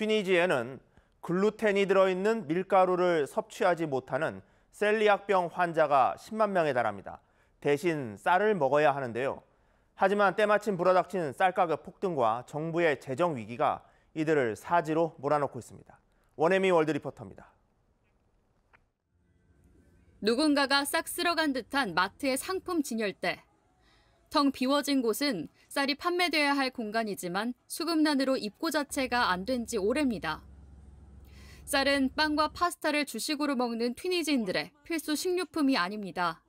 튀니지에는 글루텐이 들어있는 밀가루를 섭취하지 못하는 셀리악병 환자가 10만 명에 달합니다. 대신 쌀을 먹어야 하는데요. 하지만 때마침 불어닥친 쌀 가격 폭등과 정부의 재정 위기가 이들을 사지로 몰아넣고 있습니다. 원혜미 월드 리포터입니다. 누군가가 싹 쓸어간 듯한 마트의 상품 진열대. 텅 비워진 곳은 쌀이 판매돼야 할 공간이지만 수급난으로 입고 자체가 안 된 지 오래입니다. 쌀은 빵과 파스타를 주식으로 먹는 튀니지인들의 필수 식료품이 아닙니다.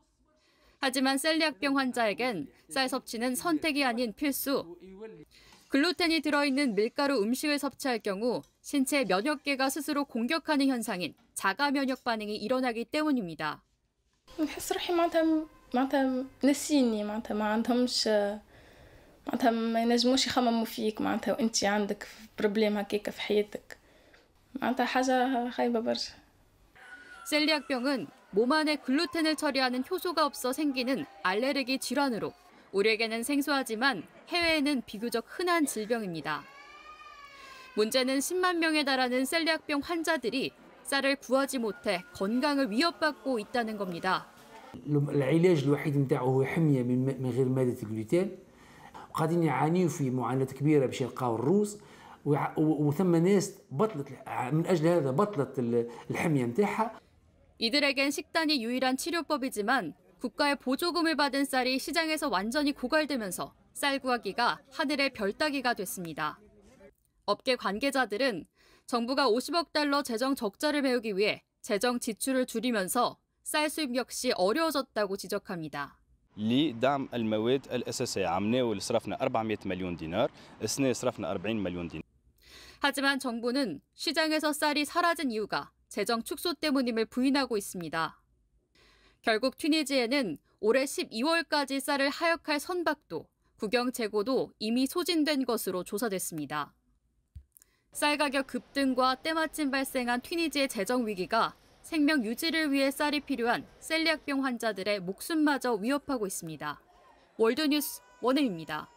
하지만 셀리학병 환자에겐 쌀 섭취는 선택이 아닌 필수. 글루텐이 들어있는 밀가루 음식을 섭취할 경우 신체 면역계가 스스로 공격하는 현상인 자가 면역 반응이 일어나기 때문입니다. معناتها ناسيني معناتها ما عندهمش معناتها ما ينجموش يخمموا فيك معناتها وانت عندك بروبليم هكاك في حياتك معناتها حاجة خايبة برشا 셀리악병은 몸 안에 글루텐을 처리하는 효소가 없어 생기는 알레르기 질환으로 우리에게는 생소하지만 해외에는 비교적 흔한 질병입니다. 문제는 10만 명에 달하는 셀리악병 환자들이 쌀을 구하지 못해 건강을 위협받고 있다는 겁니다. العلاج الوحيد نتاعو هو حميه من غير ماده الجلوتين وقاعدين يعانيوا في معاناه كبيره باش يلقاو الروس وثم ناس بطلت من اجل هذا بطلت الحميه نتاعها 이들에겐 식단이 유일한 치료법이지만 국가의 보조금을 받은 쌀이 시장에서 완전히 고갈되면서 쌀 구하기가 하늘의 별 따기가 됐습니다. 업계 관계자들은 정부가 50억 달러 재정 적자를 메우기 위해 재정 지출을 줄이면서 쌀 수입 역시 어려워졌다고 지적합니다. لدعم المواد الأساسية عم ناول صرفنا 400 مليون دينار السنة صرفنا 40 مليون دينار 하지만 정부는 시장에서 쌀이 사라진 이유가 재정 축소 때문임을 부인하고 있습니다. 결국 튀니지에는 올해 12월까지 쌀을 하역할 선박도 국영 재고도 이미 소진된 것으로 조사됐습니다. 쌀 가격 급등과 때마침 발생한 튀니지의 재정 위기가 생명 유지를 위해 쌀이 필요한 셀리악병 환자들의 목숨마저 위협하고 있습니다. 월드뉴스 원혜입니다.